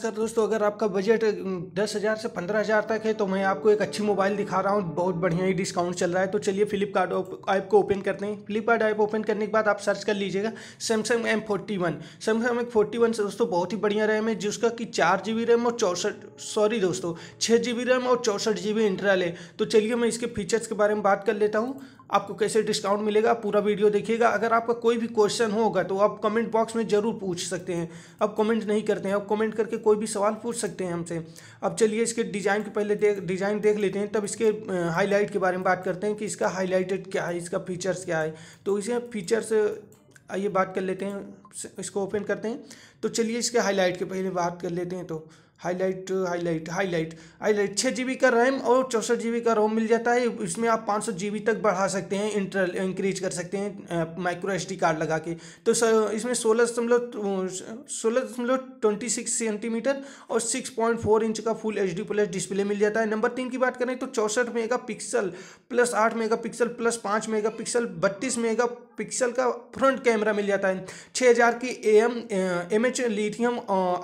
नमस्कार दोस्तों अगर आपका बजट दस हज़ार से पंद्रह हज़ार तक है तो मैं आपको एक अच्छी मोबाइल दिखा रहा हूँ बहुत बढ़िया ही डिस्काउंट चल रहा है तो चलिए फ्लिपकार्ट ऐप को ओपन करते हैं फ्लिपकार्ट ऐप ओपन करने के बाद आप सर्च कर लीजिएगा Samsung M forty one Samsung M forty one दोस्तों बहुत ही बढ़िया रैम है जिसका कि चार जी बी रैम और चौंसठ सॉरी दोस्तों छः जी बी रैम और चौंसठ जी बी इंटरल है तो चलिए मैं इसके फीचर्स के बारे में बात कर लेता हूँ आपको कैसे डिस्काउंट मिलेगा पूरा वीडियो देखिएगा अगर आपका कोई भी क्वेश्चन होगा तो आप कमेंट बॉक्स में ज़रूर पूछ सकते हैं अब कमेंट नहीं करते हैं अब कमेंट करके कोई भी सवाल पूछ सकते हैं हमसे अब चलिए इसके डिज़ाइन के पहले देख डिज़ाइन देख लेते हैं तब इसके हाईलाइट के बारे में बात करते हैं कि इसका हाईलाइटेड क्या है इसका फीचर्स क्या है तो इसे फीचर्स आइए बात कर लेते हैं इसको ओपन करते हैं तो चलिए इसके हाईलाइट के पहले बात कर लेते हैं तो हाईलाइट हाईलाइट हाईलाइट हाईलाइट छः जी का रैम और चौंसठ जी का रोम मिल जाता है इसमें आप पाँच सौ जी तक बढ़ा सकते हैं इंटर इंक्रीज कर सकते हैं माइक्रो एस कार्ड लगा के तो सर इसमें सोलह दशमलव सोलह दशमलव ट्वेंटी सिक्स सेंटीमीटर और सिक्स पॉइंट फोर इंच का full H D plus display मिल जाता है नंबर तीन की बात करें तो चौंसठ मेगा पिक्सल प्लस आठ मेगा पिक्सल प्लस पाँच मेगा पिक्सल बत्तीस मेगा पिक्सल का फ्रंट कैमरा मिल जाता है छः हज़ार की A M M H lithium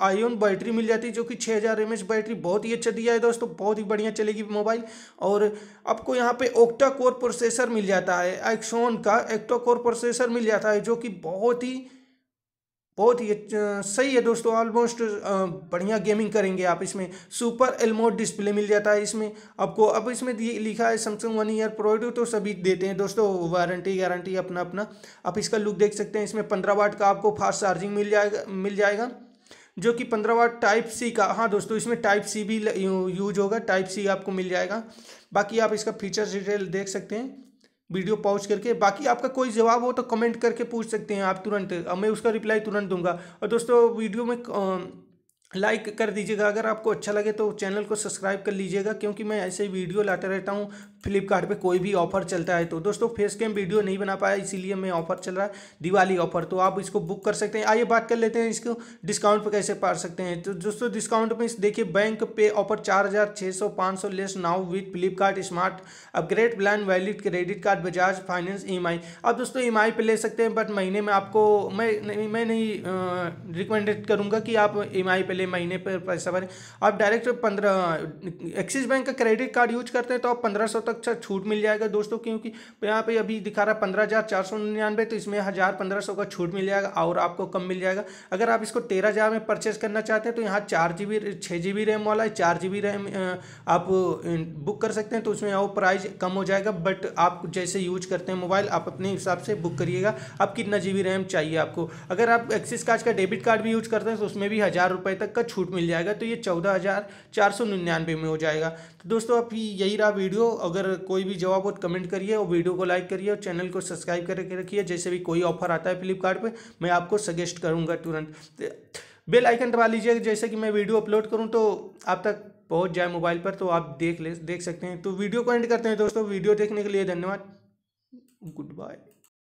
ion battery मिल जाती है जो कि छः हज़ार एम एच बैटरी बहुत ही अच्छा दिया है दोस्तों बहुत ही बढ़िया चलेगी मोबाइल और आपको यहाँ पे ओक्टा कोर प्रोसेसर मिल जाता है एक्सोन का एक्टो कोर प्रोसेसर मिल जाता है जो कि बहुत ही बहुत ही सही है दोस्तों ऑलमोस्ट बढ़िया गेमिंग करेंगे आप इसमें सुपर एलमोड डिस्प्ले मिल जाता है इसमें आपको अब इसमें लिखा है सैमसंग वन ईयर प्रोडक्ट तो सभी देते हैं दोस्तों वारंटी गारंटी अपना अपना आप इसका लुक देख सकते हैं इसमें पंद्रह वाट का आपको फास्ट चार्जिंग मिल जाएगा मिल जाएगा जो कि पंद्रह वाट टाइप सी का हाँ दोस्तों इसमें टाइप सी भी यूज होगा टाइप सी आपको मिल जाएगा बाकी आप इसका फीचर्स डिटेल देख सकते हैं वीडियो पॉज करके बाकी आपका कोई जवाब हो तो कमेंट करके पूछ सकते हैं आप तुरंत मैं उसका रिप्लाई तुरंत दूंगा और दोस्तों वीडियो में लाइक कर दीजिएगा अगर आपको अच्छा लगे तो चैनल को सब्सक्राइब कर लीजिएगा क्योंकि मैं ऐसे वीडियो लाता रहता हूँ फ्लिपकार्ट पे कोई भी ऑफर चलता है तो दोस्तों फेस कैम वीडियो नहीं बना पाया इसीलिए मैं ऑफर चल रहा है दिवाली ऑफर तो आप इसको बुक कर सकते हैं आइए बात कर लेते हैं इसको डिस्काउंट पर कैसे पा सकते हैं तो दोस्तों डिस्काउंट में देखिए बैंक पे ऑफर चार हज़ार छः सौ पाँच सौ less now with Flipkart smart upgrade plan valid credit card Bajaj finance ई आप दोस्तों ई एम पर ले सकते हैं बट महीने में आपको मैं मैं नहीं रिकमेंडेड करूँगा कि आप ई e पर ले पिछले महीने पर पैसा भरें आप डायरेक्ट पंद्रह एक्सिस बैंक का क्रेडिट कार्ड यूज करते हैं तो आप पंद्रह सौ तक छूट मिल जाएगा दोस्तों क्योंकि यहाँ पे अभी दिखा रहा है पंद्रह हज़ार चार सौ निन्यानवे तो इसमें हज़ार पंद्रह सौ का छूट मिल जाएगा और आपको कम मिल जाएगा अगर आप इसको तेरह हज़ार में परचेज करना चाहते हैं तो यहाँ चार जी बी छः जी बी रैम वाला है चार जी बी रैम आप बुक कर सकते हैं तो उसमें वो प्राइस कम हो जाएगा बट आप जैसे यूज करते हैं मोबाइल आप अपने हिसाब से बुक करिएगा आप कितना जी बी रैम चाहिए आपको अगर आप एक्सिस कार्ड का डेबिट कार्ड भी यूज करते हैं तो उसमें भी हज़ार रुपये तक तक का छूट मिल जाएगा तो ये चौदह हज़ार चार सौ निन्यानवे में हो जाएगा तो दोस्तों आप यही रहा वीडियो अगर कोई भी जवाब हो तो कमेंट करिए और वीडियो को लाइक करिए और चैनल को सब्सक्राइब करके रखिए जैसे भी कोई ऑफर आता है फ्लिपकार्ट पर मैं आपको सजेस्ट करूँगा तुरंत तो बेल आइकन दबा लीजिए जैसे कि मैं वीडियो अपलोड करूँ तो आप तक पहुँच जाए मोबाइल पर तो आप देख ले देख सकते हैं तो वीडियो को एंड करते हैं दोस्तों वीडियो देखने के लिए धन्यवाद गुड बाय